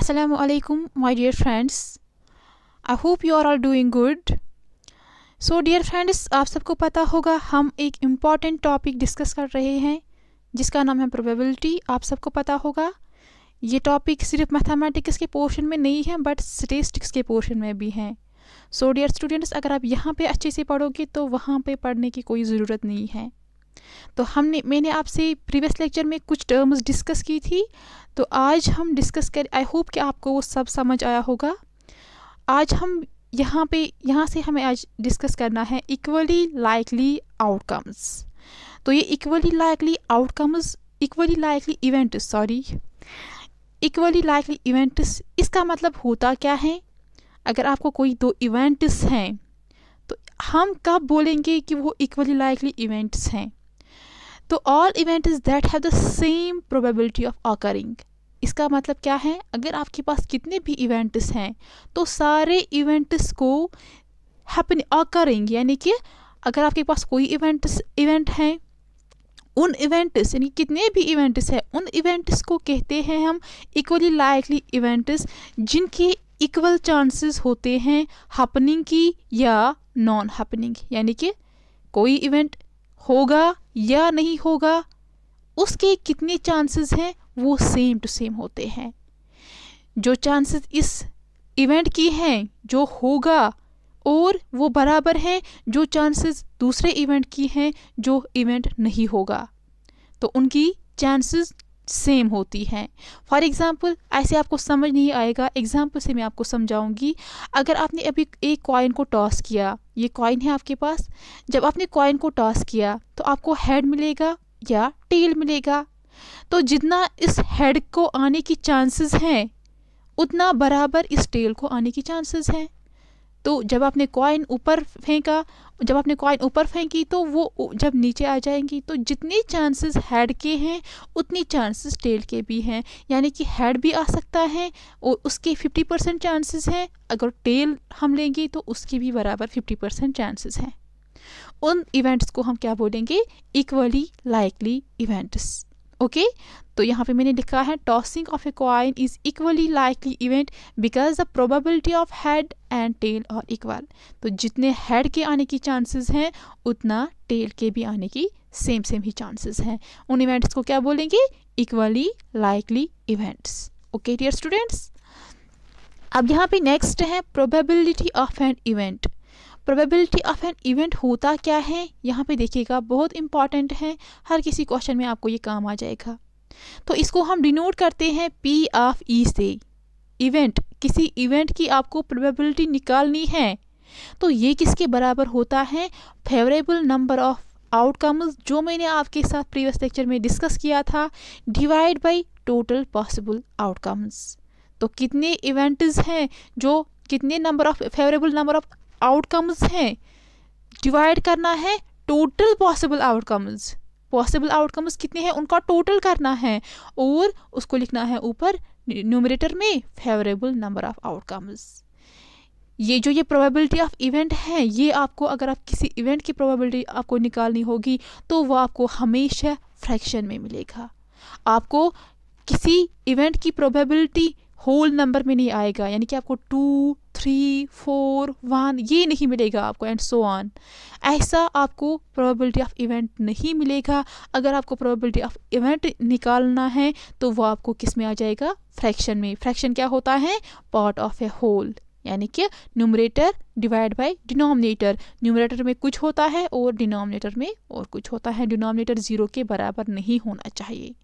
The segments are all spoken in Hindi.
assalamu alaikum my dear friends I hope you are all doing good so dear friends आप सबको पता होगा हम एक इम्पॉर्टेंट टॉपिक डिस्कस कर रहे हैं जिसका नाम है प्रोबेबिलिटी आप सबको पता होगा ये टॉपिक सिर्फ मैथमेटिक्स के पोर्शन में नहीं है बट स्टेटिस्टिक्स के पोर्शन में भी हैं सो डियर स्टूडेंट्स अगर आप यहाँ पे अच्छे से पढ़ोगे तो वहाँ पे पढ़ने की कोई ज़रूरत नहीं है तो हमने मैंने आपसे प्रीवियस लेक्चर में कुछ टर्म्स डिस्कस की थी तो आज हम डिस्कस कर आई होप कि आपको वो सब समझ आया होगा आज हम यहाँ पे यहाँ से हमें आज डिस्कस करना है इक्वली लाइकली आउटकम्स तो ये equally likely outcomes equally likely events sorry equally likely events इसका मतलब होता क्या है अगर आपको कोई दो इवेंट्स हैं तो हम कब बोलेंगे कि वो इक्वली लाइकली इवेंट्स हैं तो all event is that have the same probability of occurring इसका मतलब क्या है अगर आपके पास कितने भी इवेंट्स हैं तो सारे इवेंट्स को हैपन ऑकरिंग यानी कि अगर आपके पास कोई इवेंट्स इवेंट हैं उन इवेंट्स यानी कितने भी इवेंट्स हैं उन इवेंट्स को कहते हैं हम इक्वली लाइकली इवेंट्स जिनके इक्वल चांसेस होते हैं हैपनिंग की या नॉन हैपनिंग यानी कि कोई इवेंट होगा या नहीं होगा उसके कितने चांसेस हैं वो सेम टू सेम होते हैं जो चांसेस इस इवेंट की हैं जो होगा और वो बराबर हैं जो चांसेस दूसरे इवेंट की हैं जो इवेंट नहीं होगा तो उनकी चांसेस सेम होती हैं फॉर एग्ज़ाम्पल ऐसे आपको समझ नहीं आएगा एग्ज़ाम्पल से मैं आपको समझाऊंगी अगर आपने अभी एक कॉइन को टॉस किया ये कॉइन है आपके पास जब आपने कॉइन को टॉस किया तो आपको हेड मिलेगा या टेल मिलेगा तो जितना इस हेड को आने की चांसेस हैं उतना बराबर इस टेल को आने की चांसेस हैं तो जब आपने कॉइन ऊपर फेंका जब आपने कॉइन ऊपर फेंकी तो वो जब नीचे आ जाएंगी तो जितनी चांसेस हेड के हैं उतनी चांसेस टेल के भी हैं यानी कि हेड भी आ सकता है और उसके फिफ्टी परसेंट चांसेस हैं अगर टेल हम लेंगे तो उसके भी बराबर फिफ्टी परसेंट चांसेस हैं उन इवेंट्स को हम क्या बोलेंगे इक्वली लाइकली इवेंट्स ओके तो यहाँ पे मैंने लिखा है tossing of a coin is equally likely event because the probability of head and tail are equal तो जितने हेड के आने की चांसेस हैं उतना टेल के भी आने की सेम सेम ही चांसेस हैं उन इवेंट्स को क्या बोलेंगे equally likely events okay dear students अब यहाँ पे नेक्स्ट है probability of an event probability of an event होता क्या है यहाँ पे देखिएगा बहुत इंपॉर्टेंट है हर किसी क्वेश्चन में आपको ये काम आ जाएगा तो इसको हम डिनोट करते हैं पी ऑफ ई से इवेंट किसी इवेंट की आपको प्रोबेबिलिटी निकालनी है तो ये किसके बराबर होता है फेवरेबल नंबर ऑफ आउटकम्स जो मैंने आपके साथ प्रीवियस लेक्चर में डिस्कस किया था divide by total possible outcomes तो कितने इवेंट्स हैं जो कितने number of favourable number of outcomes हैं डिवाइड करना है total possible outcomes possible outcomes कितने हैं उनका टोटल करना है और उसको लिखना है ऊपर न्यूमरेटर में फेवरेबल नंबर ऑफ आउटकम्स ये जो ये प्रोबेबिलिटी ऑफ इवेंट है ये आपको अगर आप किसी इवेंट की प्रोबेबिलिटी आपको निकालनी होगी तो वो आपको हमेशा फ्रैक्शन में मिलेगा आपको किसी इवेंट की प्रोबेबिलिटी होल नंबर में नहीं आएगा यानी कि आपको टू थ्री फोर वन ये नहीं मिलेगा आपको एंड सो ऑन ऐसा आपको प्रोबेबिलिटी ऑफ इवेंट नहीं मिलेगा अगर आपको प्रोबेबिलिटी ऑफ इवेंट निकालना है तो वो आपको किस में आ जाएगा फ्रैक्शन में फ्रैक्शन क्या होता है पार्ट ऑफ ए होल यानी कि numerator divide by denominator numerator में कुछ होता है और डिनोमिनेटर में और कुछ होता है डिनोमिनेटर ज़ीरो के बराबर नहीं होना चाहिए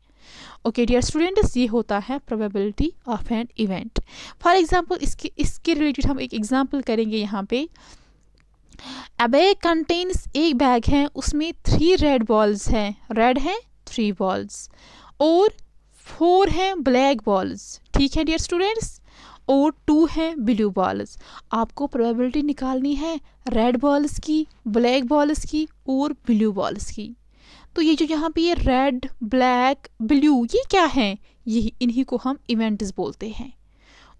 ओके डियर स्टूडेंट्स ये होता है probability of an event for example इसके इसके रिलेटेड हम एक एग्जांपल करेंगे यहाँ पे अब एक कंटेन्स एक बैग है उसमें थ्री रेड बॉल्स हैं रेड हैं थ्री बॉल्स और फोर हैं ब्लैक बॉल्स ठीक है डियर स्टूडेंट्स और टू हैं ब्लू बॉल्स आपको प्रोबेबिलिटी निकालनी है रेड बॉल्स की ब्लैक बॉल्स की और ब्लू बॉल्स की तो ये जो यहाँ पे ये रेड ब्लैक ब्लू ये क्या है यही इन्हीं को हम इवेंट्स बोलते हैं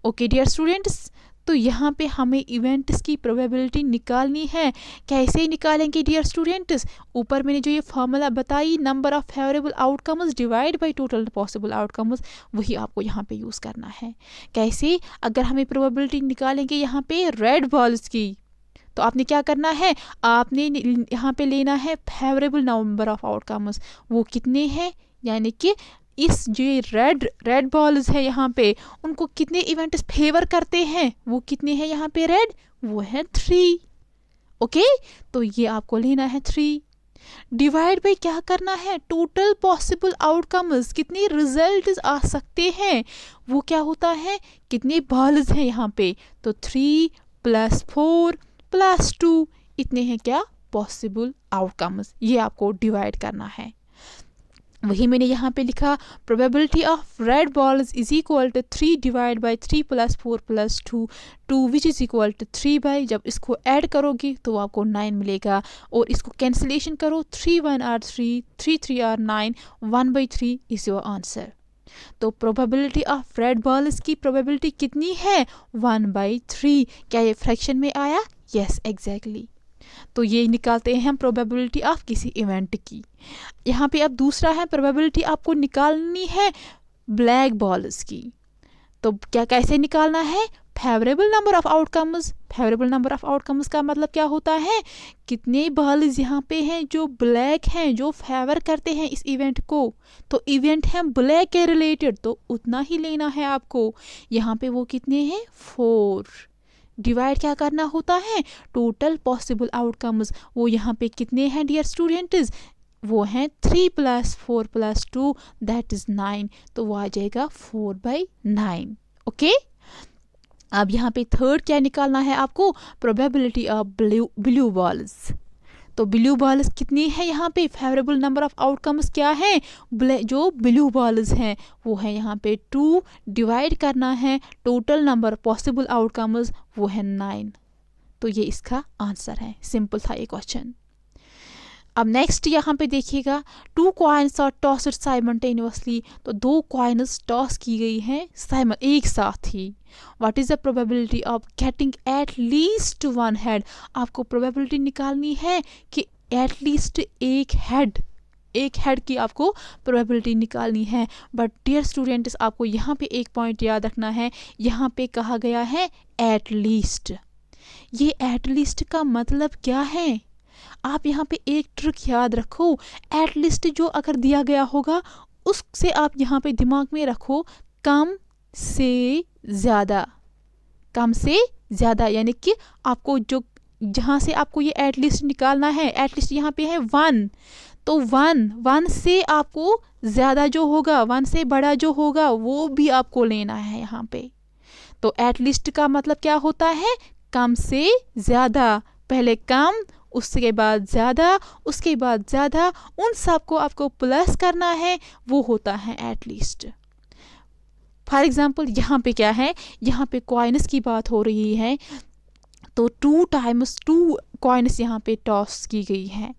ओके डियर स्टूडेंट्स तो यहाँ पे हमें इवेंट्स की प्रोबेबिलिटी निकालनी है कैसे निकालेंगे डियर स्टूडेंट्स ऊपर मैंने जो ये फार्मूला बताई number of favourable outcomes divide by total possible outcomes वही आपको यहाँ पे यूज़ करना है कैसे अगर हमें प्रोबेबिलिटी निकालेंगे यहाँ पे रेड बॉल्स की तो आपने क्या करना है आपने यहाँ पे लेना है फेवरेबल नंबर ऑफ आउटकम्स वो कितने हैं यानी कि इस जो रेड रेड बॉल्स है यहाँ पे उनको कितने इवेंट्स फेवर करते हैं वो कितने हैं यहाँ पे रेड वो है थ्री ओके तो ये आपको लेना है थ्री डिवाइड बाई क्या करना है टोटल पॉसिबल आउटकम्स कितने रिजल्ट आ सकते हैं वो क्या होता है कितने बॉल्स हैं यहाँ पे तो three plus four plus two इतने हैं क्या पॉसिबल आउटकम्स ये आपको डिवाइड करना है वही मैंने यहाँ पे लिखा probability of red balls is equal to three divide by three plus four plus two two which is equal to three by जब इसको ऐड करोगे तो आपको नाइन मिलेगा और इसको कैंसिलेशन करो three one are three three three are nine one by three is your answer तो प्रोबेबिलिटी ऑफ रेड बॉल्स की प्रोबेबिलिटी कितनी है वन बाई थ्री क्या ये फ्रैक्शन में आया यस एग्जैक्टली तो ये निकालते हैं हम प्रोबेबिलिटी ऑफ किसी इवेंट की यहाँ पे अब दूसरा है प्रोबेबिलिटी आपको निकालनी है ब्लैक बॉल्स की तो क्या कैसे निकालना है favourable number of outcomes favourable number of outcomes का मतलब क्या होता है कितने बॉल्स यहाँ पे हैं जो ब्लैक हैं जो फेवर करते हैं इस इवेंट को तो इवेंट है ब्लैक के रिलेटेड तो उतना ही लेना है आपको यहाँ पे वो कितने हैं फोर डिवाइड क्या करना होता है टोटल पॉसिबल आउटकम्स वो यहाँ पे कितने हैं डियर स्टूडेंट्स वो हैं three plus four plus two that is nine तो वो आ जाएगा फोर बाई नाइन ओके अब यहाँ पे थर्ड क्या निकालना है आपको probability of blue blue balls तो ब्लू बॉल्स कितनी है यहाँ पे फेवरेबल नंबर ऑफ आउटकम्स क्या है जो ब्लू बॉल्स हैं वो है यहाँ पे टू डिवाइड करना है टोटल नंबर पॉसिबल आउटकम्स वो है नाइन तो ये इसका आंसर है सिंपल था ये क्वेश्चन अब नेक्स्ट यहाँ पे देखिएगा टू कॉइन्स और टॉसड साइमल्टेनियसली तो दो कॉइन्स टॉस की गई हैं साइम एक साथ ही what is the probability of getting at least one head आपको प्रोबेबिलिटी निकालनी है कि एट लीस्ट एक हेड एक हेड की आपको प्रोबेबिलिटी निकालनी है बट डियर स्टूडेंट्स आपको यहाँ पे एक पॉइंट याद रखना है यहाँ पे कहा गया है एट लीस्ट ये एट लीस्ट का मतलब क्या है आप यहाँ पे एक ट्रिक याद रखो एटलीस्ट जो अगर दिया गया होगा उससे आप यहाँ पे दिमाग में रखो कम से ज़्यादा कम से ज़्यादा यानी कि आपको जो जहाँ से आपको ये एटलीस्ट निकालना है एटलीस्ट यहाँ पे है वन तो वन वन से आपको ज़्यादा जो होगा वन से बड़ा जो होगा वो भी आपको लेना है यहाँ पे तो एटलीस्ट का मतलब क्या होता है कम से ज़्यादा पहले कम उसके बाद ज़्यादा उसके बाद ज़्यादा उन सब को आपको प्लस करना है वो होता है एटलीस्ट फॉर एग्ज़ाम्पल यहाँ पे क्या है यहाँ पे कॉइनस की बात हो रही है तो टू टाइम्स टू कॉइन्स यहाँ पे टॉस की गई है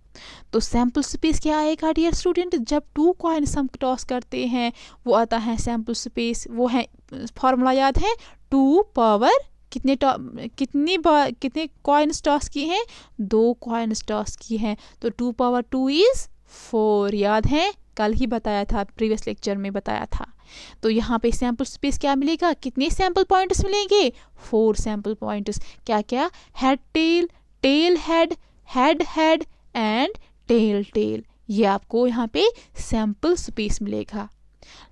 तो सैम्पल स्पेस क्या आएगा डियर स्टूडेंट जब टू कॉइन्स हम टॉस करते हैं वो आता है सैम्पल स्पेस वो है फॉर्मूला याद है टू पावर कितने कितनी कितने कॉइन टॉस की हैं दो कॉइन टॉस की हैं तो two power two is four याद है कल ही बताया था प्रीवियस लेक्चर में बताया था तो यहाँ पे सैम्पल स्पेस क्या मिलेगा कितने सैम्पल पॉइंट्स मिलेंगे फोर सैम्पल पॉइंट्स क्या क्या head tail tail head head head and tail tail ये आपको यहाँ पे सैम्पल स्पेस मिलेगा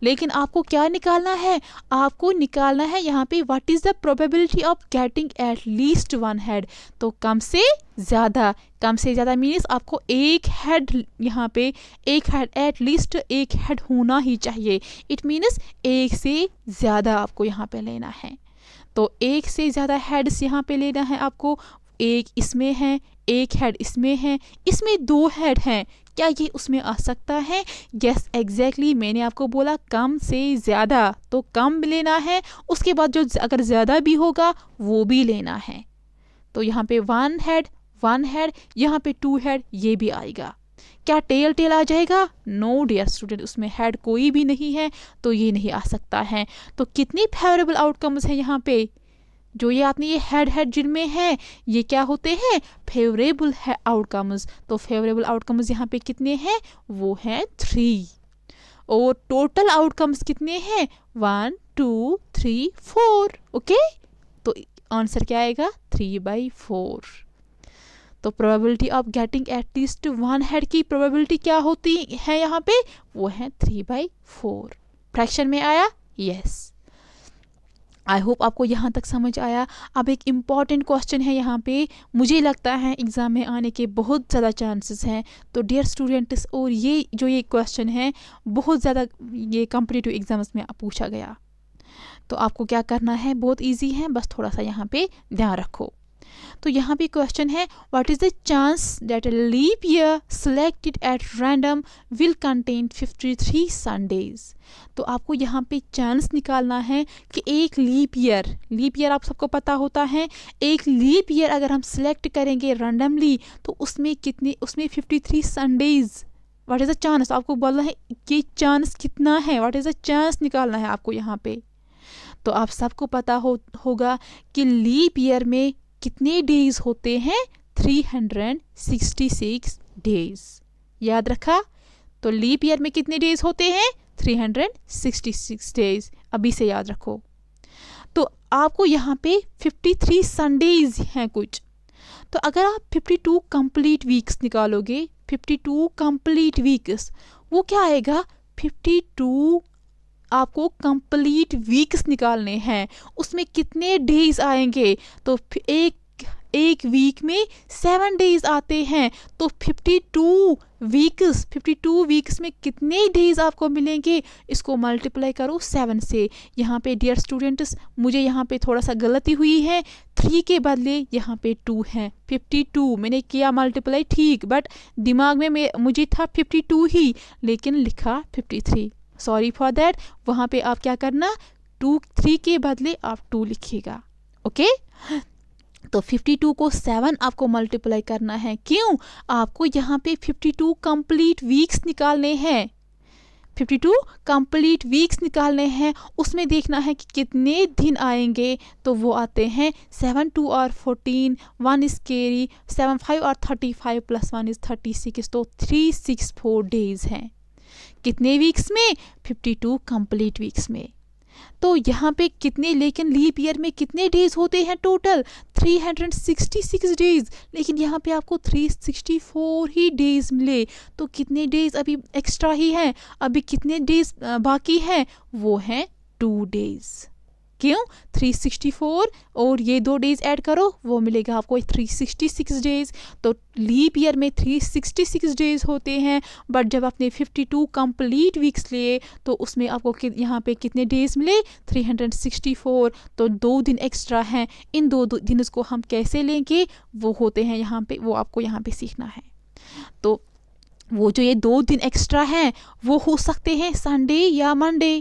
लेकिन आपको क्या निकालना है आपको निकालना है यहाँ पे what is the probability of getting at least one head तो कम से ज़्यादा कम से ज़्यादा मीन्स आपको एक हेड यहाँ पे एक हेड एट लीस्ट एक हेड होना ही चाहिए इट मीन्स एक से ज़्यादा आपको यहाँ पे लेना है तो एक से ज़्यादा हेड्स यहाँ पे लेना है आपको एक इसमें है एक हेड इसमें है इसमें दो हेड हैं क्या ये उसमें आ सकता है यस एग्जैक्टली मैंने आपको बोला कम से ज़्यादा तो कम लेना है उसके बाद जो अगर ज़्यादा भी होगा वो भी लेना है तो यहाँ पे वन हेड वन हेड यहाँ पे टू हेड ये भी आएगा क्या टेल टेल आ जाएगा नो डियर स्टूडेंट उसमें हेड कोई भी नहीं है तो ये नहीं आ सकता है तो कितनी फेवरेबल आउटकम्स हैं यहाँ पे जो ये आपने ये हेड हेड जिनमें हैं ये क्या होते हैं फेवरेबल है आउटकम्स तो फेवरेबल आउटकम्स यहाँ पे कितने हैं वो हैं थ्री और टोटल आउटकम्स कितने हैं one two three four okay तो आंसर क्या आएगा थ्री बाई फोर तो probability of getting at least one head की प्रोबेबिलिटी क्या होती है यहाँ पे वो है थ्री बाई फोर फ्रैक्शन में आया यस yes. आई होप आपको यहाँ तक समझ आया अब एक इम्पॉर्टेंट क्वेश्चन है यहाँ पे मुझे लगता है एग्ज़ाम में आने के बहुत ज़्यादा चांसेस हैं तो डियर स्टूडेंट्स और ये जो ये क्वेश्चन है बहुत ज़्यादा ये कंपटिटिव एग्ज़ाम्स में पूछा गया तो आपको क्या करना है बहुत ईजी है बस थोड़ा सा यहाँ पे ध्यान रखो तो यहाँ भी क्वेश्चन है what is the chance that a leap year selected at random will contain 53 Sundays तो आपको यहाँ पे चांस निकालना है कि एक लीप ईयर लीप ईयर आप सबको पता होता है एक लीप ईयर अगर हम सिलेक्ट करेंगे रैंडमली तो उसमें कितने उसमें 53 Sundays what is the chance आपको बोलना है कि चांस कितना है वाट इज़ द चांस निकालना है आपको यहाँ पे तो आप सबको पता हो होगा कि लीप ईयर में कितने डेज होते हैं 366 डेज याद रखा तो लीप ईयर में कितने डेज होते हैं 366 डेज अभी से याद रखो तो आपको यहाँ पे 53 संडेज हैं कुछ तो अगर आप 52 कंप्लीट वीक्स निकालोगे 52 कंप्लीट वीक्स वो क्या आएगा 52 आपको कंप्लीट वीक्स निकालने हैं उसमें कितने डेज आएंगे तो एक एक वीक में सेवन डेज आते हैं तो fifty two weeks fifty two weeks में कितने डेज आपको मिलेंगे इसको मल्टीप्लाई करो सेवन से यहाँ पे डियर स्टूडेंट्स मुझे यहाँ पे थोड़ा सा गलती हुई है थ्री के बदले यहाँ पे टू है फिफ्टी टू मैंने किया मल्टीप्लाई ठीक बट दिमाग में मुझे था फिफ्टी टू ही लेकिन लिखा fifty three sorry for that वहाँ पे आप क्या करना टू थ्री के बदले आप टू लिखिएगा ओके तो 52 को 7 आपको मल्टीप्लाई करना है क्यों आपको यहाँ पे 52 कंप्लीट वीक्स निकालने हैं 52 कंप्लीट वीक्स निकालने हैं उसमें देखना है कि कितने दिन आएंगे तो वो आते हैं सेवन टू और fourteen one is carry seven five और thirty five plus one is thirty six तो थ्री सिक्स फोर डेज हैं कितने वीक्स में 52 कंप्लीट वीक्स में तो यहाँ पे कितने लेकिन लीप ईयर में कितने डेज होते हैं टोटल 366 डेज लेकिन यहाँ पे आपको 364 ही डेज मिले तो कितने डेज अभी एक्स्ट्रा ही हैं अभी कितने डेज बाकी हैं वो हैं टू डेज़ क्यों 364 और ये दो डेज़ ऐड करो वो मिलेगा आपको 366 डेज़ तो लीप ईयर में 366 डेज़ होते हैं बट जब आपने 52 कंप्लीट वीक्स लिए तो उसमें आपको यहाँ पे कितने डेज़ मिले 364 तो दो दिन एक्स्ट्रा हैं इन दो, दो दिन को हम कैसे लेंगे वो होते हैं यहाँ पे वो आपको यहाँ पे सीखना है तो वो जो ये दो दिन एक्स्ट्रा हैं वो हो सकते हैं संडे या मंडे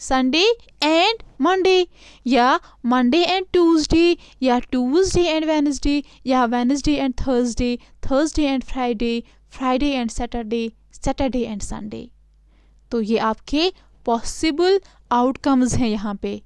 संडे एंड मंडे या मंडे एंड ट्यूसडे या ट्यूसडे एंड वेनसडे या Wednesday and Thursday Thursday and Friday Friday and Saturday Saturday and Sunday तो ये आपके पॉसिबल आउटकम्स हैं यहाँ पे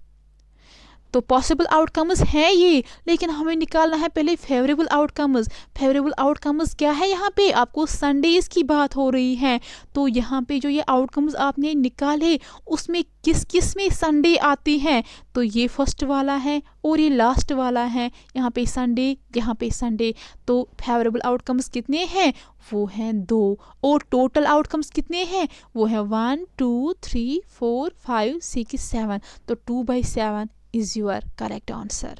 तो पॉसिबल आउटकम्स हैं ये लेकिन हमें निकालना है पहले फेवरेबल आउटकम्स फेवरेबल आउटकम्स क्या है यहाँ पे आपको संडेज की बात हो रही है तो यहाँ पे जो ये आउटकम्स आपने निकाले उसमें किस किस में संडे आती हैं तो ये फर्स्ट वाला है और ये लास्ट वाला है यहाँ पे संडे यहाँ पे संडे तो फेवरेबल आउटकम्स कितने हैं वो हैं दो और टोटल आउटकम्स कितने हैं वो है one two three four five six seven तो two by seven is your correct answer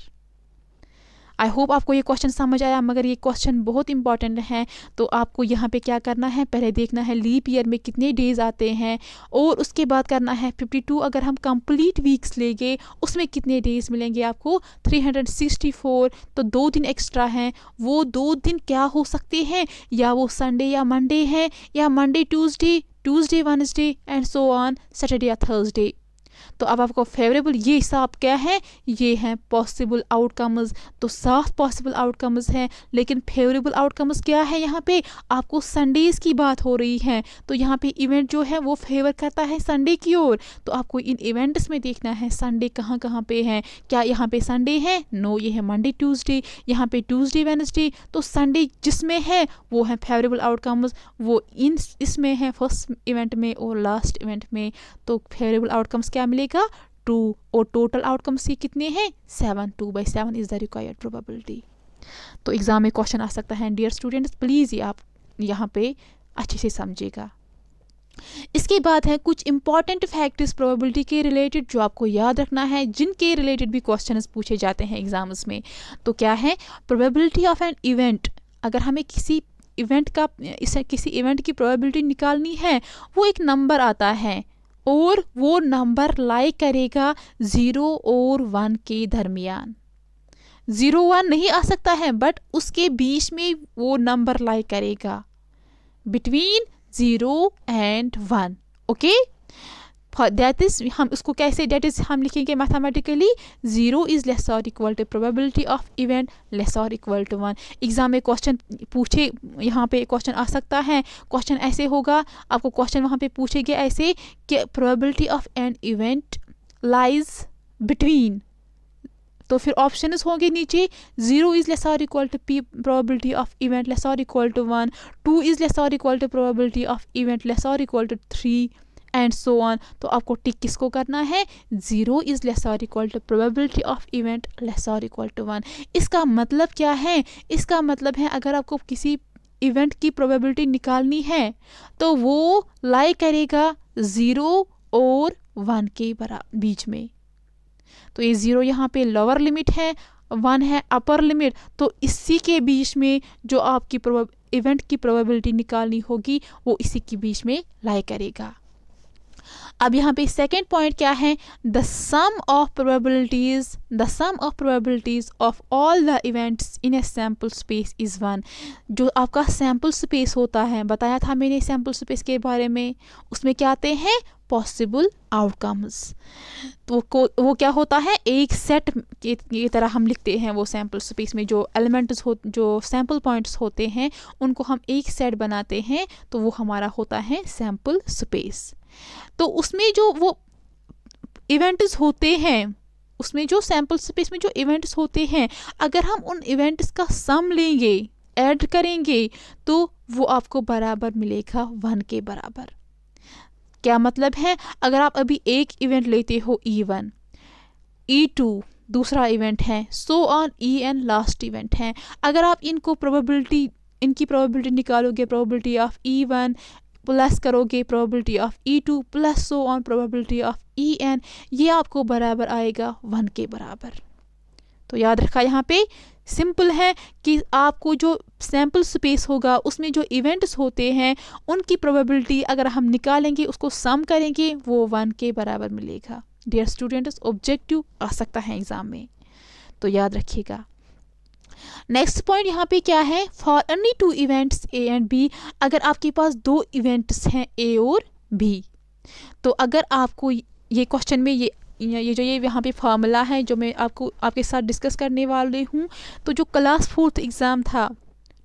I hope आपको ये क्वेश्चन समझ आया मगर ये क्वेश्चन बहुत इंपॉर्टेंट है तो आपको यहाँ पे क्या करना है पहले देखना है लीप ईयर में कितने डेज आते हैं और उसके बाद करना है 52 अगर हम कंप्लीट वीक्स लेंगे उसमें कितने डेज मिलेंगे आपको 364 तो दो दिन एक्स्ट्रा हैं वो दो दिन क्या हो सकते हैं या वो संडे या मंडे हैं या Monday Tuesday Tuesday Wednesday and so on Saturday या थर्सडे तो अब आपको फेवरेबल ये हिसाब क्या है ये हैं पॉसिबल आउटकम्स तो सात पॉसिबल आउटकम्स हैं लेकिन फेवरेबल आउटकम्स क्या है यहाँ पे आपको संडेज़ की बात हो रही है तो यहाँ पे इवेंट जो है वो फेवर करता है संडे की ओर तो आपको इन इवेंट्स में देखना है संडे कहाँ कहाँ पे हैं क्या यहाँ पे संडे है नो ये है मंडे ट्यूसडे यहाँ पे ट्यूसडे वेनसडे तो संडे जिसमें है वो है फेवरेबल आउटकम्स वो इन इसमें है फर्स्ट इवेंट में और लास्ट इवेंट में तो फेवरेबल आउटकम्स क्या मिलेगा टू और टोटल आउटकम से कितने हैं seven two by seven is the required probability तो एग्ज़ाम में क्वेश्चन आ सकता है डियर स्टूडेंट्स प्लीज़ ये आप यहाँ पे अच्छे से समझिएगा इसके बाद है कुछ इंपॉर्टेंट फैक्टर्स प्रोबेबिलिटी के रिलेटेड जो आपको याद रखना है जिनके रिलेटेड भी क्वेश्चंस पूछे जाते हैं एग्जाम्स में तो क्या है प्रोबेबिलिटी ऑफ एन इवेंट अगर हमें किसी इवेंट का इस किसी इवेंट की प्रोबेबिलिटी निकालनी है वो एक नंबर आता है और वो नंबर लाई करेगा ज़ीरो और वन के दरमियान ज़ीरो वन नहीं आ सकता है बट उसके बीच में वो नंबर लाई करेगा between zero and one okay that is हम उसको कैसे दैट इज़ हम लिखेंगे मैथामेटिकली ज़ीरो इज़ लेस और equal to probability of event less और इक्वल टू वन एग्ज़ाम में क्वेश्चन पूछे यहाँ पे क्वेश्चन आ सकता है क्वेश्चन ऐसे होगा आपको क्वेश्चन वहाँ पे पूछेगा ऐसे कि probability of an event lies between तो फिर ऑप्शन होंगे नीचे जीरो इज़ लेस और equal to P probability of event less और equal to one two is less और equal to probability of event less और equal to three and so on तो आपको टिक किसको करना है ज़ीरो इज़ लेस और equal to probability of event less और इक्वल टू वन इसका मतलब क्या है इसका मतलब है अगर आपको किसी इवेंट की प्रोबेबिलिटी निकालनी है तो वो लाई करेगा ज़ीरो और वन के बरा बीच में तो ये ज़ीरो यहाँ पे लोअर लिमिट है वन है अपर लिमिट तो इसी के बीच में जो आपकी प्रोब इवेंट की प्रोबेबिलिटी निकालनी होगी वो इसी के बीच में लाई करेगा अब यहाँ पे सेकेंड पॉइंट क्या है the sum of probabilities the sum of probabilities of all the events in a sample space is one जो आपका सैम्पल स्पेस होता है बताया था मैंने सैम्पल स्पेस के बारे में उसमें क्या आते हैं पॉसिबल आउटकम्स तो को वो क्या होता है एक सेट की, की तरह हम लिखते हैं वो सैम्पल स्पेस में जो एलिमेंट्स हो जो सैम्पल पॉइंट्स होते हैं उनको हम एक सेट बनाते हैं तो वो हमारा होता है सैम्पल स्पेस तो उसमें जो वो इवेंट्स होते हैं उसमें जो सैम्पल स्पेस में जो इवेंट्स होते हैं अगर हम उन इवेंट्स का सम लेंगे ऐड करेंगे तो वो आपको बराबर मिलेगा वन के बराबर क्या मतलब है अगर आप अभी एक इवेंट लेते हो ई वन ई टू दूसरा इवेंट है so on E N last event है अगर आप इनको प्रोबेबिलिटी इनकी प्रोबेबिलिटी निकालोगे probability of E one plus करोगे probability of E two plus so on probability of E N ये आपको बराबर आएगा वन के बराबर तो याद रखा यहाँ पे सिंपल है कि आपको जो सैम्पल स्पेस होगा उसमें जो इवेंट्स होते हैं उनकी प्रोबेबिलिटी अगर हम निकालेंगे उसको सम करेंगे वो वन के बराबर मिलेगा डियर स्टूडेंट्स ऑब्जेक्टिव आ सकता है एग्ज़ाम में तो याद रखिएगा नेक्स्ट पॉइंट यहाँ पे क्या है for any two events A and B अगर आपके पास दो इवेंट्स हैं ए और बी तो अगर आपको ये क्वेश्चन में ये ये जो ये यहाँ पे फार्मूला है जो मैं आपको आपके साथ डिस्कस करने वाली हूँ तो जो क्लास फोर्थ एग्ज़ाम था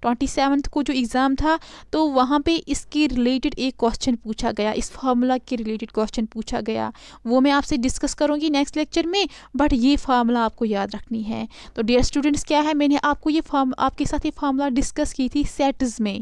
ट्वेंटी सेवन्थ को जो एग्ज़ाम था तो वहाँ पे इसके रिलेटेड एक क्वेश्चन पूछा गया इस फार्मूला के रिलेटेड क्वेश्चन पूछा गया वो मैं आपसे डिस्कस करूँगी नेक्स्ट लेक्चर में बट ये फार्मूला आपको याद रखनी है तो डियर स्टूडेंट्स क्या है मैंने आपको ये फार्म आपके साथ ये फार्मूला डिस्कस की थी सेट्स में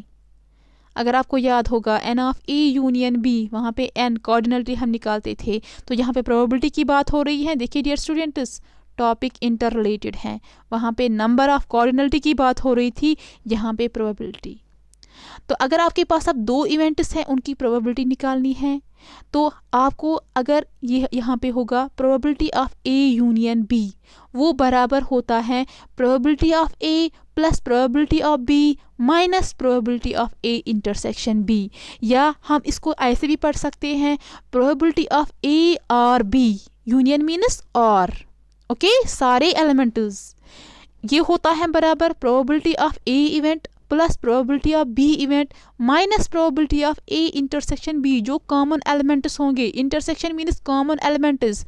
अगर आपको याद होगा n of A union B वहाँ पे एन कॉर्डिनलिटी हम निकालते थे तो यहाँ पे प्रोबेबिलिटी की बात हो रही है देखिए dear students topic inter related हैं वहाँ पे नंबर ऑफ कॉर्डिनलिटी की बात हो रही थी यहाँ पे प्रोबेबिलिटी तो अगर आपके पास अब दो इवेंट्स हैं उनकी प्रोबेबिलिटी निकालनी है तो आपको अगर ये यहाँ पे होगा probability of A union B वो बराबर होता है probability of A plus probability of B minus probability of A intersection B या हम इसको ऐसे भी पढ़ सकते हैं probability of A or B union means और ओके सारे एलिमेंट्स ये होता है बराबर probability of A event plus probability of B event minus probability of A intersection B जो कॉमन एलिमेंट्स होंगे इंटरसेक्शन मीन्स कॉमन एलिमेंट्स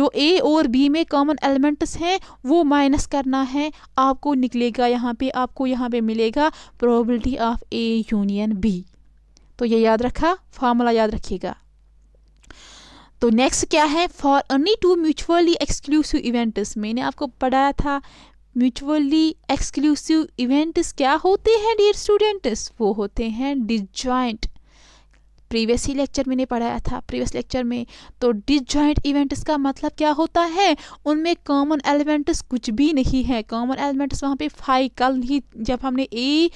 जो ए और बी में कॉमन एलिमेंट्स हैं वो माइनस करना है आपको निकलेगा यहाँ पे आपको यहाँ पे मिलेगा probability of A union B तो ये याद रखा फार्मूला याद रखिएगा तो नेक्स्ट क्या है for any two mutually exclusive events मैंने आपको पढ़ाया था म्यूचुअली एक्सक्लूसिव इवेंट्स क्या होते हैं डियर स्टूडेंट्स वो होते हैं डिजॉइंट प्रीवियस ही लेक्चर मैंने पढ़ाया था प्रीवियस लेक्चर में तो डिजॉइंट इवेंट्स का मतलब क्या होता है उनमें कॉमन एलिमेंट्स कुछ भी नहीं है कॉमन एलिमेंट्स वहाँ पे फाइव कल ही जब हमने ए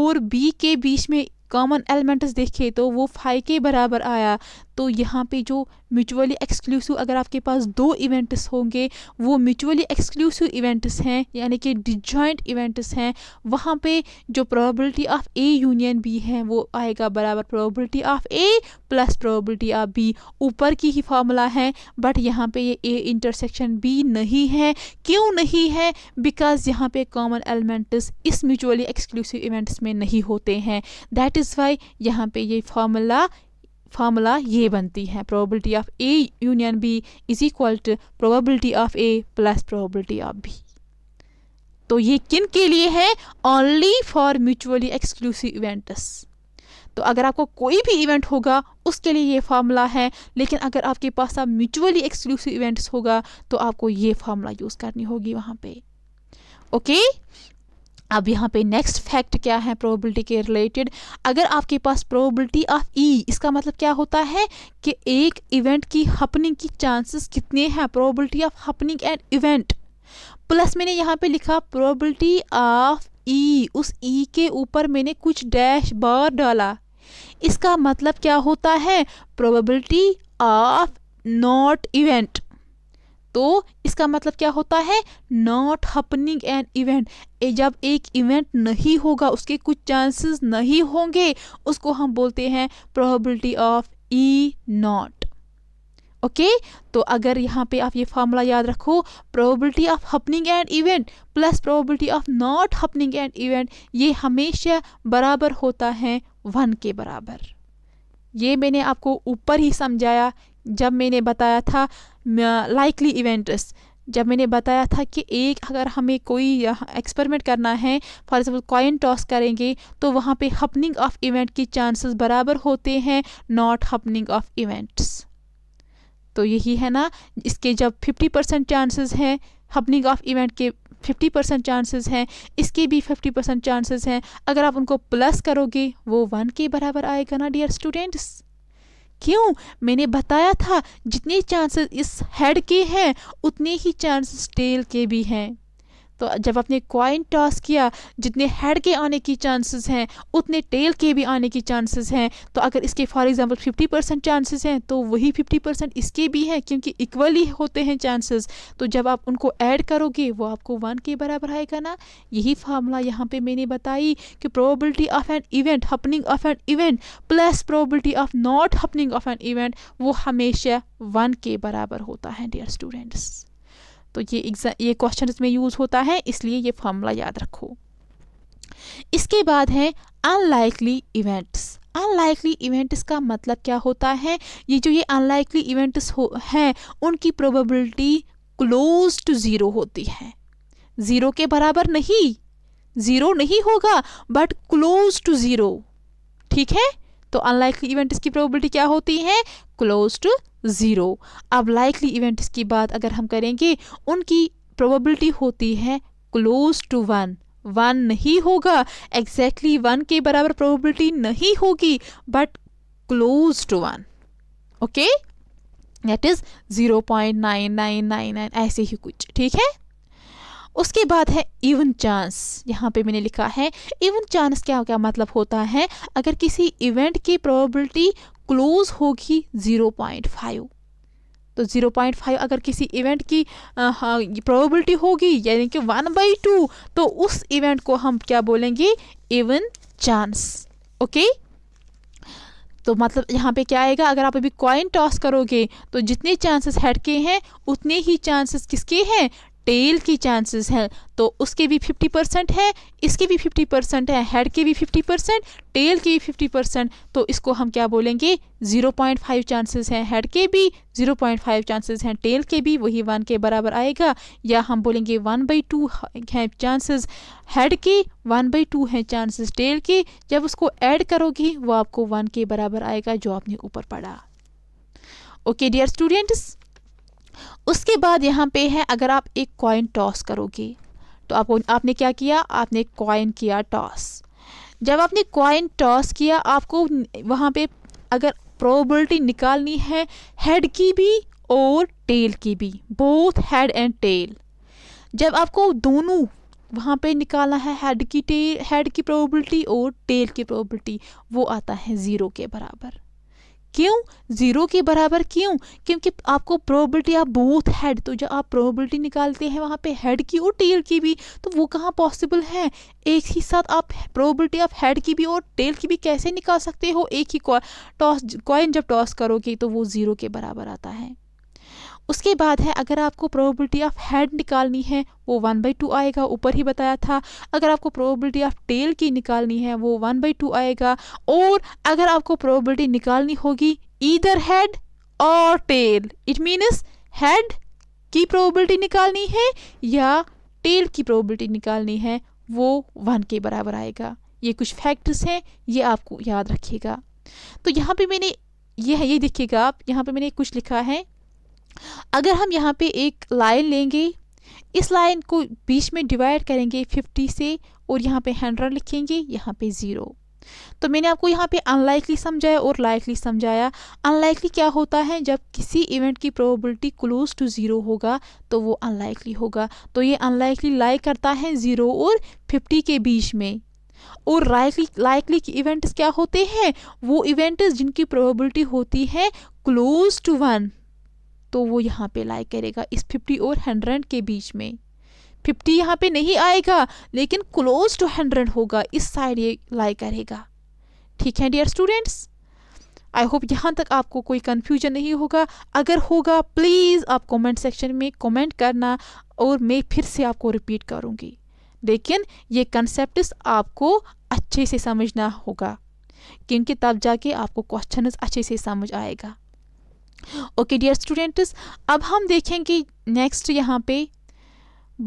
और बी के बीच में कॉमन एलिमेंट्स देखे तो वो फाइव के बराबर आया तो यहाँ पे जो म्यूचुअली एक्सक्लूसिव अगर आपके पास दो इवेंट्स होंगे वो म्यूचुअली एक्सक्लूसिव इवेंट्स हैं यानी कि डिजॉइंट इवेंट्स हैं वहाँ पे जो probability of A union B है वो आएगा बराबर probability of A plus probability of B ऊपर की ही फार्मूला है बट यहाँ पे ये ए इंटरसेक्शन बी नहीं है क्यों नहीं है बिकॉज यहाँ पे कॉमन एलिमेंट्स इस म्यूचुअली एक्सक्लूसिव इवेंट्स में नहीं होते हैं दैट इज़ वाई यहाँ पे ये फार्मूला फार्मूला ये बनती है probability of A union B is equal to probability of A plus probability of B तो ये किन के लिए है only for mutually exclusive events तो अगर आपको कोई भी इवेंट होगा उसके लिए ये फार्मूला है लेकिन अगर आपके पास आप म्यूचुअली एक्सक्लूसिव इवेंट्स होगा तो आपको ये फार्मूला यूज़ करनी होगी वहाँ पे ओके अब यहाँ पे नेक्स्ट फैक्ट क्या है प्रोबेबिलिटी के रिलेटेड अगर आपके पास प्रोबेबिलिटी ऑफ ई इसका मतलब क्या होता है कि एक इवेंट की हपनिंग की चांसेस कितने हैं probability of happening and event plus मैंने यहाँ पे लिखा प्रोबेबिलिटी ऑफ ई उस ई e के ऊपर मैंने कुछ डैश बार डाला इसका मतलब क्या होता है प्रोबेबिलिटी ऑफ नॉट इवेंट तो इसका मतलब क्या होता है नॉट हपनिंग एन इवेंट जब एक इवेंट नहीं होगा उसके कुछ चांसेस नहीं होंगे उसको हम बोलते हैं probability of E not okay तो अगर यहाँ पे आप ये फार्मूला याद रखो probability of happening and event plus probability of not happening and event ये हमेशा बराबर होता है वन के बराबर ये मैंने आपको ऊपर ही समझाया जब मैंने बताया था लाइकली इवेंट्स जब मैंने बताया था कि एक अगर हमें कोई एक्सपेरिमेंट करना है फॉर एग्जांपल कॉइन टॉस करेंगे तो वहाँ पे हपनिंग ऑफ इवेंट की चांसेस बराबर होते हैं नॉट हपनिंग ऑफ इवेंट्स तो यही है ना इसके जब 50 परसेंट चांसेस हैं हपनिंग ऑफ इवेंट के 50 परसेंट चांसेस हैं इसके भी 50 परसेंट चांसेस हैं अगर आप उनको प्लस करोगे वो वन के बराबर आएगा ना डियर स्टूडेंट्स क्यों मैंने बताया था जितने चांसेस इस हेड के हैं उतने ही चांसेस टेल के भी हैं तो जब आपने क्वाइन टॉस किया जितने हेड के आने की चांसेस हैं उतने टेल के भी आने की चांसेस हैं तो अगर इसके फॉर एग्जांपल 50 परसेंट चांसेस हैं तो वही 50 परसेंट इसके भी हैं क्योंकि इक्वली होते हैं चांसेस तो जब आप उनको ऐड करोगे वो आपको वन के बराबर आएगा ना यही फार्मूला यहाँ पर मैंने बताई कि probability of an event happening of an event plus probability of not happening of an event वो हमेशा वन के बराबर होता है डियर स्टूडेंट्स तो ये ये क्वेश्चन में यूज़ होता है इसलिए ये फॉर्मूला याद रखो इसके बाद है अनलाइकली इवेंट्स अनलाइकली इवेंट्स का मतलब क्या होता है ये जो ये अनलाइकली इवेंट्स हो हैं उनकी प्रोबेबिलिटी क्लोज टू ज़ीरो होती है ज़ीरो के बराबर नहीं ज़ीरो नहीं होगा बट क्लोज टू ज़ीरो ठीक है तो अनलाइकली इवेंट्स की प्रोबेबिलिटी क्या होती है क्लोज टू ज़ीरो अब लाइकली इवेंट्स की बात अगर हम करेंगे उनकी प्रोबेबिलिटी होती है क्लोज टू वन वन नहीं होगा एग्जैक्टली exactly वन के बराबर प्रोबेबिलिटी नहीं होगी but close to one okay that is zero point nine nine nine nine ऐसे ही कुछ ठीक है उसके बाद है इवन चांस यहाँ पे मैंने लिखा है इवन चांस क्या क्या मतलब होता है अगर किसी इवेंट की प्रोबेबिलिटी क्लोज होगी 0.5 तो 0.5 अगर किसी इवेंट की प्रोबेबिलिटी हाँ, होगी यानी कि वन बाई टू तो उस इवेंट को हम क्या बोलेंगे इवन चांस ओके तो मतलब यहाँ पे क्या आएगा अगर आप अभी कॉइन टॉस करोगे तो जितने चांसेस हेड के हैं उतने ही चांसेस किसके हैं टेल की चांसेस हैं तो उसके भी फिफ्टी परसेंट है इसके भी फिफ्टी परसेंट है हेड के भी फिफ्टी परसेंट टेल के भी फिफ्टी परसेंट तो इसको हम क्या बोलेंगे ज़ीरो पॉइंट फाइव चांसेस हैं हेड के भी ज़ीरो पॉइंट फाइव चांसेस हैं टेल के भी वही वन के बराबर आएगा या हम बोलेंगे वन बाई टू हैं चांसेस हेड के वन बाई टू हैं चांसेस टेल के जब उसको ऐड करोगे वो आपको वन के बराबर आएगा जो आपने ऊपर पढ़ा ओके डियर स्टूडेंट्स उसके बाद यहाँ पे है अगर आप एक कॉइन टॉस करोगे तो आपको आपने क्या किया आपने कॉइन किया टॉस जब आपने कॉइन टॉस किया आपको वहाँ पे अगर प्रोबेबिलिटी निकालनी है हेड की भी और टेल की भी बोथ हेड एंड टेल जब आपको दोनों वहाँ पे निकालना है हेड की टेल हेड की प्रोबेबिलिटी और टेल की प्रोबेबिलिटी वो आता है ज़ीरो के बराबर क्यों ज़ीरो के बराबर क्यों क्योंकि आपको प्रोबेबिलिटी आप बोथ हेड तो जब आप प्रोबेबिलिटी निकालते हैं वहाँ पे हेड की और टेल की भी तो वो कहाँ पॉसिबल है एक ही साथ आप प्रोबेबिलिटी ऑफ हेड की भी और टेल की भी कैसे निकाल सकते हो एक ही कॉइन टॉस कॉइन जब टॉस करोगे तो वो ज़ीरो के बराबर आता है उसके बाद है अगर आपको प्रोबेबिलिटी ऑफ हेड निकालनी है वो वन बाई टू आएगा ऊपर ही बताया था अगर आपको प्रोबेबिलिटी ऑफ टेल की निकालनी है वो वन बाई टू आएगा और अगर आपको प्रोबेबिलिटी निकालनी होगी ईदर हेड और टेल इट मीनस हेड की प्रोबेबिलिटी निकालनी है या टेल की प्रोबेबिलिटी निकालनी है वो वन के बराबर आएगा ये कुछ फैक्टर्स हैं ये आपको याद रखिएगा तो यहाँ पे मैंने ये है ये देखिएगा आप यहाँ पे मैंने कुछ लिखा है अगर हम यहाँ पे एक लाइन लेंगे इस लाइन को बीच में डिवाइड करेंगे 50 से और यहाँ पे हंड्रेड लिखेंगे यहाँ पे ज़ीरो तो मैंने आपको यहाँ पे अनलाइकली समझाया और लाइकली समझाया अनलाइकली क्या होता है जब किसी इवेंट की प्रोबेबिलिटी क्लोज टू ज़ीरो होगा तो वो अनलाइकली होगा तो ये अनलाइकली लाइक करता है ज़ीरो और फिफ्टी के बीच में और लाइकली लाइकली के इवेंट्स क्या होते हैं वो इवेंट्स जिनकी प्रोबेबिलिटी होती है क्लोज टू वन तो वो यहाँ पे लाई करेगा इस फिफ्टी और हंड्रेड के बीच में फिफ्टी यहाँ पे नहीं आएगा लेकिन क्लोज टू हंड्रेड होगा इस साइड ये लाई करेगा ठीक है डियर स्टूडेंट्स आई होप यहाँ तक आपको कोई कन्फ्यूजन नहीं होगा अगर होगा प्लीज़ आप कॉमेंट सेक्शन में कॉमेंट करना और मैं फिर से आपको रिपीट करूँगी लेकिन ये कंसेप्ट आपको अच्छे से समझना होगा क्योंकि तब जाके आपको क्वेश्चन अच्छे से समझ आएगा ओके डियर स्टूडेंट्स अब हम देखेंगे नेक्स्ट यहाँ पे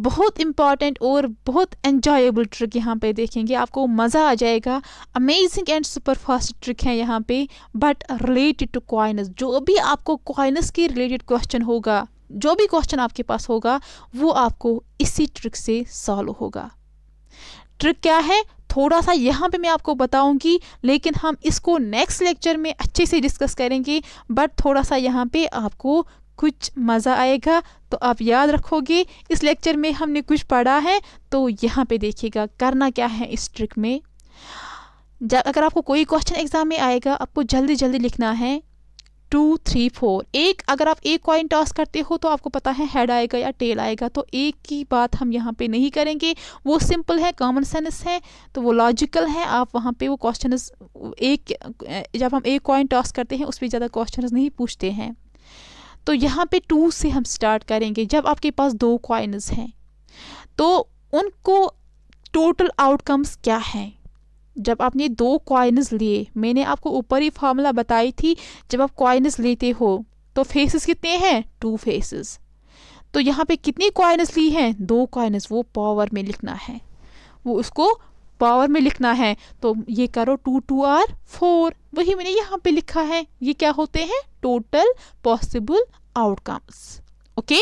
बहुत इम्पॉर्टेंट और बहुत एन्जॉयबल ट्रिक यहाँ पे देखेंगे आपको मज़ा आ जाएगा amazing and super fast trick है यहाँ पे बट रिलेटेड टू कॉइनस जो भी आपको कॉइनस के रिलेटेड क्वेश्चन होगा जो भी क्वेश्चन आपके पास होगा वो आपको इसी ट्रिक से सॉल्व होगा ट्रिक क्या है थोड़ा सा यहाँ पे मैं आपको बताऊँगी लेकिन हम इसको नेक्स्ट लेक्चर में अच्छे से डिस्कस करेंगे बट थोड़ा सा यहाँ पे आपको कुछ मज़ा आएगा तो आप याद रखोगे इस लेक्चर में हमने कुछ पढ़ा है तो यहाँ पे देखिएगा करना क्या है इस ट्रिक में अगर आपको कोई क्वेश्चन एग्ज़ाम में आएगा आपको जल्दी जल्दी लिखना है टू थ्री फोर एक अगर आप एक कॉइन टॉस करते हो तो आपको पता है हेड आएगा या टेल आएगा तो एक की बात हम यहाँ पे नहीं करेंगे वो सिंपल है कॉमन सेंस है तो वो लॉजिकल है आप वहाँ पे वो क्वेश्चन एक जब हम एक कॉइन टॉस करते हैं उस पर ज़्यादा क्वेश्चन नहीं पूछते हैं तो यहाँ पे टू से हम स्टार्ट करेंगे जब आपके पास दो कॉइन्स हैं तो उनको टोटल आउटकम्स क्या हैं जब आपने दो क्वाइनस लिए मैंने आपको ऊपर ही फार्मूला बताई थी जब आप कॉइन्स लेते हो तो फेसेस कितने हैं टू फेसेस तो यहाँ पे कितनी कॉइन्स ली हैं दो कॉइन्स वो पावर में लिखना है वो उसको पावर में लिखना है तो ये करो टू टू आर फोर वही मैंने यहाँ पे लिखा है ये क्या होते हैं टोटल पॉसिबल आउटकम्स ओके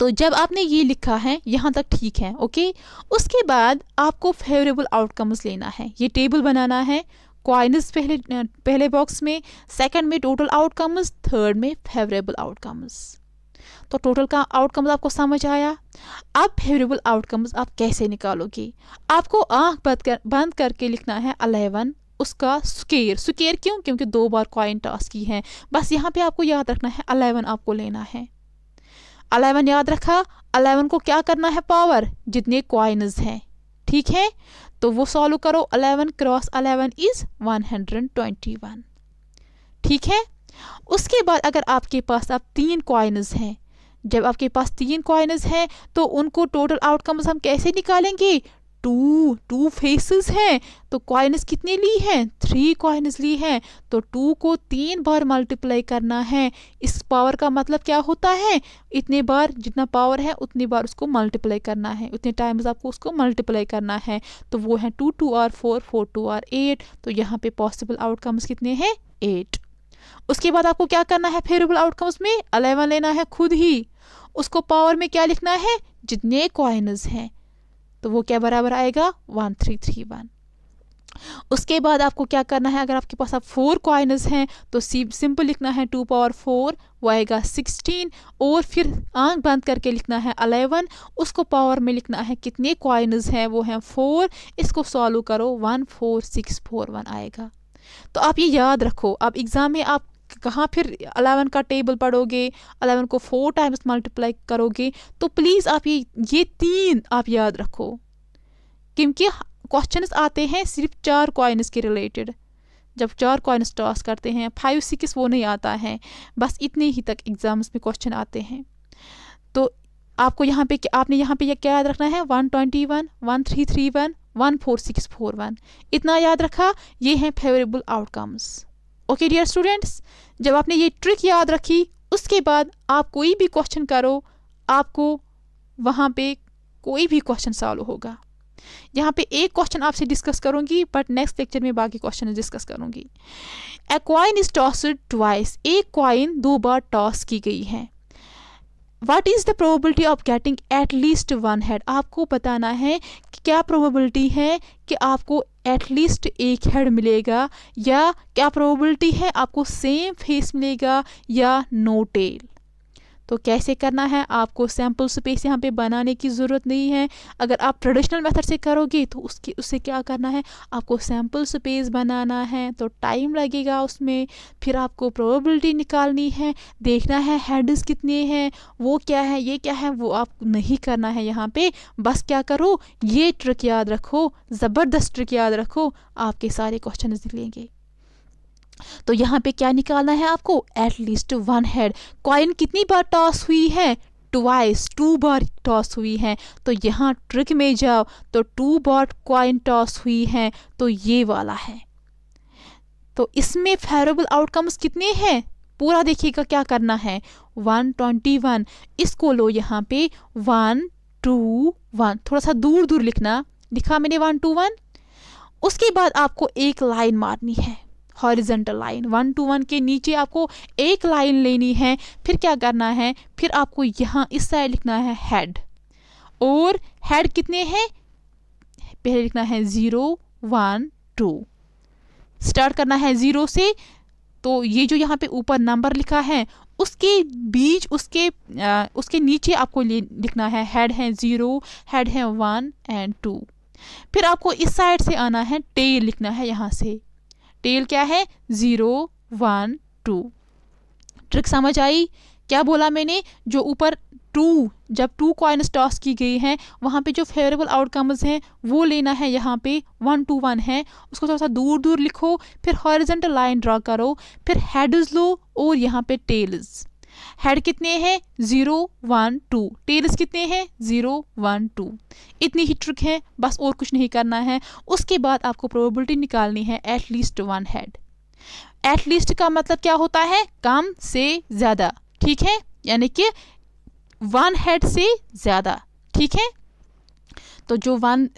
तो जब आपने ये लिखा है यहाँ तक ठीक है ओके उसके बाद आपको फेवरेबल आउटकम्स लेना है ये टेबल बनाना है क्वाइनस पहले पहले बॉक्स में सेकंड में टोटल आउटकम्स थर्ड में फेवरेबल आउटकम्स तो टोटल का आउटकम्स आपको समझ आया अब फेवरेबल आउटकम्स आप कैसे निकालोगे आपको आँख बंद कर बंद करके लिखना है अलेवन उसका स्केयर स्केयर क्यों क्योंकि दो बार कॉइन टॉस की है बस यहाँ पे आपको याद रखना है अलेवन आपको लेना है अलेवन याद रखा अलेवन को क्या करना है पावर जितने क्वाइनज हैं ठीक है तो वो सॉल्व करो eleven cross eleven is one hundred twenty one ठीक है उसके बाद अगर आपके पास अब तीन क्वाइनज हैं जब आपके पास तीन क्वाइनज हैं तो उनको टोटल आउटकम्स हम कैसे निकालेंगे टू टू फेसेस हैं तो कॉइन्स कितने ली हैं थ्री कॉइन्स ली हैं तो टू को तीन बार मल्टीप्लाई करना है इस पावर का मतलब क्या होता है इतने बार जितना पावर है उतनी बार उसको मल्टीप्लाई करना है उतने टाइम्स आपको उसको मल्टीप्लाई करना है तो वो है two two are four four two are eight तो यहाँ पे पॉसिबल आउटकम्स कितने हैं एट उसके बाद आपको क्या करना है फेवरेबल आउटकम्स में अलेवन लेना है खुद ही उसको पावर में क्या लिखना है जितने कॉइन्स हैं तो वो क्या बराबर आएगा वन थ्री थ्री वन उसके बाद आपको क्या करना है अगर आपके पास आप फोर क्वाइनस हैं तो सिंपल लिखना है टू पावर फोर वो आएगा सिक्सटीन और फिर आंख बंद करके लिखना है अलेवन उसको पावर में लिखना है कितने क्वाइनस हैं वो हैं फोर इसको सॉल्व करो one four six four one आएगा तो आप ये याद रखो आप एग्ज़ाम में आप कहाँ फिर अलेवन का टेबल पढ़ोगे अलेवन को फोर टाइम्स मल्टीप्लाई करोगे तो प्लीज़ आप ये ये तीन आप याद रखो क्योंकि क्वेश्चंस आते हैं सिर्फ चार कॉइन्स के रिलेटेड जब चार कॉइन्स टॉस करते हैं फाइव सिक्स वो नहीं आता है बस इतने ही तक एग्ज़ाम्स में क्वेश्चन आते हैं तो आपको यहाँ पे आपने यहाँ पे क्या याद रखना है one twenty one one three three one one four six four one इतना याद रखा ये हैं favourable outcomes okay dear students जब आपने ये ट्रिक याद रखी उसके बाद आप कोई भी क्वेश्चन करो आपको वहाँ पे कोई भी क्वेश्चन सॉल्व होगा यहाँ पे एक क्वेश्चन आपसे डिस्कस करूँगी बट नेक्स्ट लेक्चर में बाकी क्वेश्चन डिस्कस करूँगी a coin is toss twice एक क्वाइन दो बार टॉस की गई है what is the probability of getting at least one head आपको बताना है कि क्या प्रोबेबिलिटी है कि आपको एट लीस्ट एक हेड मिलेगा या क्या प्रोबेबिलिटी है आपको सेम फेस मिलेगा या नो टेल तो कैसे करना है आपको सैम्पल स्पेस यहाँ पे बनाने की ज़रूरत नहीं है अगर आप ट्रेडिशनल मेथड से करोगे तो उसकी उससे क्या करना है आपको सैम्पल स्पेस बनाना है तो टाइम लगेगा उसमें फिर आपको प्रोबेबिलिटी निकालनी है देखना है हेड्स कितने हैं वो क्या है ये क्या है वो आप नहीं करना है यहाँ पे बस क्या करो ये ट्रिक याद रखो ज़बरदस्त ट्रिक याद रखो आपके सारे क्वेश्चन निकलेंगे तो यहाँ पे क्या निकालना है आपको एटलीस्ट वन हेड कॉइन कितनी बार टॉस हुई है ट्वाइस टू बार टॉस हुई है तो यहाँ ट्रिक में जाओ तो टू बार कॉइन टॉस हुई है तो ये वाला है तो इसमें फेवरेबल आउटकम्स कितने हैं पूरा देखिएगा क्या करना है वन ट्वेंटी वन इसको लो यहाँ पे वन टू वन थोड़ा सा दूर दूर लिखना लिखा मैंने वन टू वन उसके बाद आपको एक लाइन मारनी है horizontal line one two one के नीचे आपको एक लाइन लेनी है फिर क्या करना है फिर आपको यहाँ इस साइड लिखना है हेड और हेड कितने हैं पहले लिखना है ज़ीरो वन टू स्टार्ट करना है ज़ीरो से तो ये जो यहाँ पे ऊपर नंबर लिखा है उसके बीच उसके आ, उसके नीचे आपको लिखना है हेड है ज़ीरो हेड है वन एंड टू फिर आपको इस साइड से आना है टेल लिखना है यहाँ से टेल क्या है ज़ीरो वन टू ट्रिक समझ आई क्या बोला मैंने जो ऊपर टू जब टू कॉइन्स टॉस की गई हैं वहाँ पे जो फेवरेबल आउटकम्स हैं वो लेना है यहाँ पे वन टू वन है उसको थोड़ा सा दूर दूर लिखो फिर हॉरिजेंटल लाइन ड्रा करो फिर हेड्स लो और यहाँ पे टेल्स हेड कितने हैं ज़ीरो वन टू टेल्स कितने हैं ज़ीरो वन टू इतनी ही ट्रिक है बस और कुछ नहीं करना है उसके बाद आपको प्रोबेबिलिटी निकालनी है at least one head at least का मतलब क्या होता है कम से ज़्यादा ठीक है यानी कि वन हेड से ज़्यादा ठीक है तो जो वन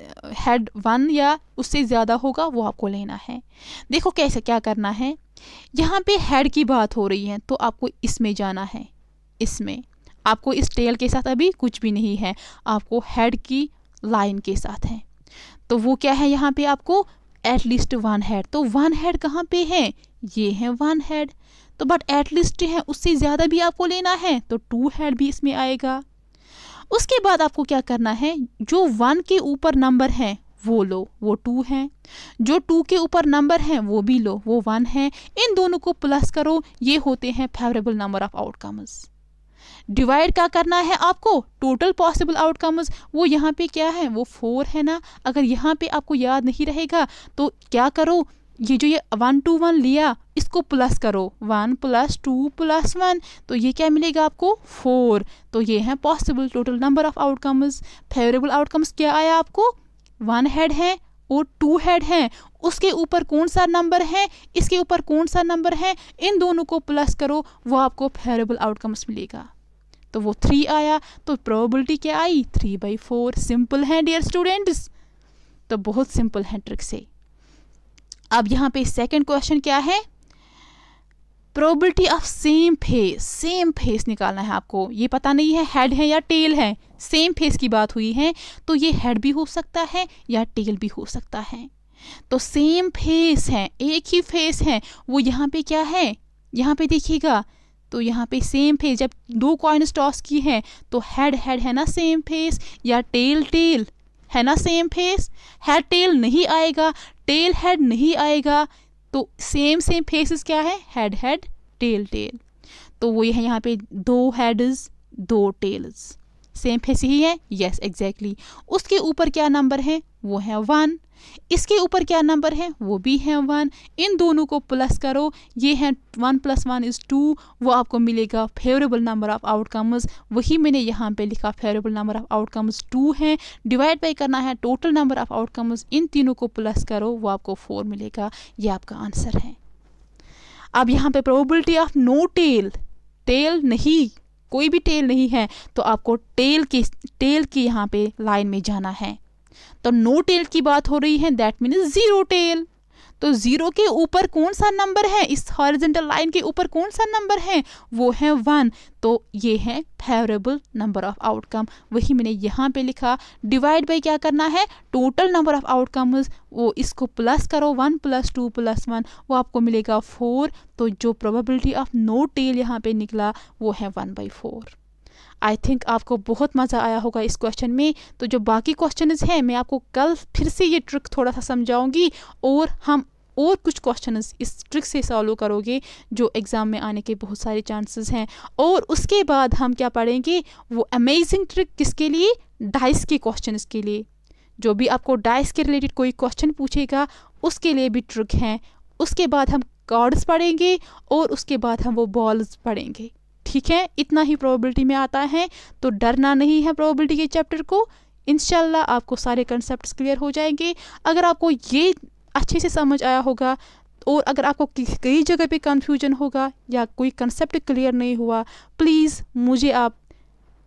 हेड वन या उससे ज़्यादा होगा वो आपको लेना है देखो कैसे क्या करना है यहाँ पे हेड की बात हो रही है तो आपको इसमें जाना है इसमें आपको इस टेल के साथ अभी कुछ भी नहीं है आपको हेड की लाइन के साथ है तो वो क्या है यहाँ पे आपको एटलीस्ट वन हेड तो वन हेड कहाँ पे है ये है वन हेड तो बट एटलीस्ट है उससे ज़्यादा भी आपको लेना है तो टू हेड भी इसमें आएगा उसके बाद आपको क्या करना है जो वन के ऊपर नंबर है वो लो वो टू है जो टू के ऊपर नंबर हैं वो भी लो वो वन है इन दोनों को प्लस करो ये होते हैं favourable number of outcomes divide क्या करना है आपको टोटल पॉसिबल आउटकम्स वो यहाँ पे क्या है वो फोर है ना अगर यहाँ पे आपको याद नहीं रहेगा तो क्या करो ये जो ये वन टू वन लिया इसको प्लस करो one plus two plus one तो ये क्या मिलेगा आपको फोर तो ये है possible total number of outcomes favourable outcomes क्या आया आपको वन हेड है और टू हेड हैं उसके ऊपर कौन सा नंबर है इसके ऊपर कौन सा नंबर है इन दोनों को प्लस करो वो आपको फेवरेबल आउटकम्स मिलेगा तो वो थ्री आया तो प्रोबेबिलिटी क्या आई थ्री बाई फोर सिंपल हैं डियर स्टूडेंट्स तो बहुत सिंपल हैं ट्रिक से अब यहाँ पे सेकंड क्वेश्चन क्या है probability of same face same face निकालना है आपको ये पता नहीं है हेड है या टेल है सेम फेस की बात हुई है तो ये हेड भी हो सकता है या टेल भी हो सकता है तो सेम फेस है एक ही फेस है वो यहाँ पे क्या है यहाँ पे देखिएगा तो यहाँ पे सेम फेस जब दो कॉइन्स टॉस की हैं तो हेड हेड है ना सेम फेस या टेल टेल है ना सेम फेस हेड टेल नहीं आएगा टेल हेड नहीं आएगा तो सेम सेम फेसेस क्या है हेड हेड टेल टेल तो वो है यहाँ पे दो हेड्स दो टेल्स सेम फेस ही है यस yes, एग्जैक्टली exactly. उसके ऊपर क्या नंबर है वो है वन इसके ऊपर क्या नंबर है वो भी है वन इन दोनों को प्लस करो ये है one plus one is two वो आपको मिलेगा फेवरेबल नंबर ऑफ़ आउटकम्स वही मैंने यहाँ पे लिखा favourable number of outcomes two है डिवाइड बाई करना है टोटल नंबर ऑफ़ आउटकम्स इन तीनों को प्लस करो वो आपको फोर मिलेगा ये आपका आंसर है अब यहाँ पे probability of no tail tail नहीं कोई भी टेल नहीं है तो आपको टेल के टेल की यहाँ पे लाइन में जाना है तो नो टेल की बात हो रही है दैट मीन ज़ीरो टेल तो ज़ीरो के ऊपर कौन सा नंबर है इस हॉरिजेंटल लाइन के ऊपर कौन सा नंबर है वो है वन तो ये है फेवरेबल नंबर ऑफ आउटकम वही मैंने यहाँ पे लिखा डिवाइड बाई क्या करना है टोटल नंबर ऑफ आउटकम वो इसको प्लस करो one plus two plus one वो आपको मिलेगा फोर तो जो प्रोबेबिलिटी ऑफ नो टेल यहाँ पे निकला वो है one by four I think आपको बहुत मज़ा आया होगा इस क्वेश्चन में तो जो बाकी क्वेश्चन हैं मैं आपको कल फिर से ये ट्रिक थोड़ा सा समझाऊंगी और हम और कुछ क्वेश्चन इस ट्रिक से सॉल्व करोगे जो एग्ज़ाम में आने के बहुत सारे चांसेस हैं और उसके बाद हम क्या पढ़ेंगे वो अमेजिंग ट्रिक किसके लिए डाइस के क्वेश्चन के लिए जो भी आपको डाइस के रिलेटेड कोई क्वेश्चन पूछेगा उसके लिए भी ट्रिक हैं उसके बाद हम कार्ड्स पढ़ेंगे और उसके बाद हम वो बॉल्स पढ़ेंगे ठीक है इतना ही प्रोबेबिलिटी में आता है तो डरना नहीं है प्रोबेबिलिटी के चैप्टर को इनशाला आपको सारे कंसेप्ट क्लियर हो जाएंगे अगर आपको ये अच्छे से समझ आया होगा और अगर आपको कई जगह पे कंफ्यूजन होगा या कोई कंसेप्ट क्लियर नहीं हुआ प्लीज़ मुझे आप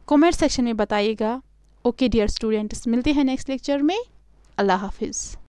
कमेंट सेक्शन में बताइएगा ओके डियर स्टूडेंट्स मिलते हैं नेक्स्ट लेक्चर में अल्लाह हाफिज़